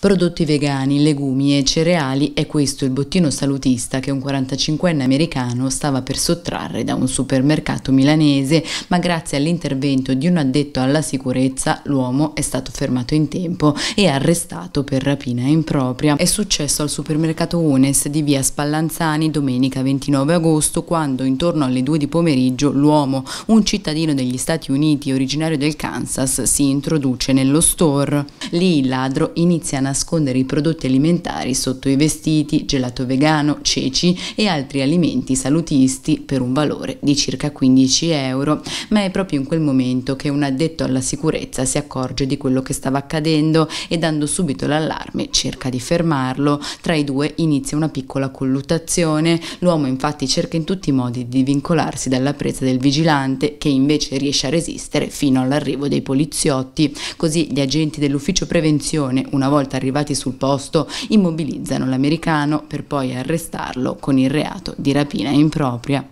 Prodotti vegani, legumi e cereali è questo il bottino salutista che un 45enne americano stava per sottrarre da un supermercato milanese, ma grazie all'intervento di un addetto alla sicurezza l'uomo è stato fermato in tempo e arrestato per rapina impropria. È successo al supermercato Unes di via Spallanzani domenica 29 agosto quando intorno alle 2 di pomeriggio l'uomo, un cittadino degli Stati Uniti originario del Kansas, si introduce nello store. Lì il ladro inizia a nascondere i prodotti alimentari sotto i vestiti, gelato vegano, ceci e altri alimenti salutisti per un valore di circa 15 euro. Ma è proprio in quel momento che un addetto alla sicurezza si accorge di quello che stava accadendo e dando subito l'allarme cerca di fermarlo. Tra i due inizia una piccola colluttazione. L'uomo infatti cerca in tutti i modi di vincolarsi dalla presa del vigilante che invece riesce a resistere fino all'arrivo dei poliziotti. Così gli agenti dell'ufficio prevenzione, una volta arrivati sul posto immobilizzano l'americano per poi arrestarlo con il reato di rapina impropria.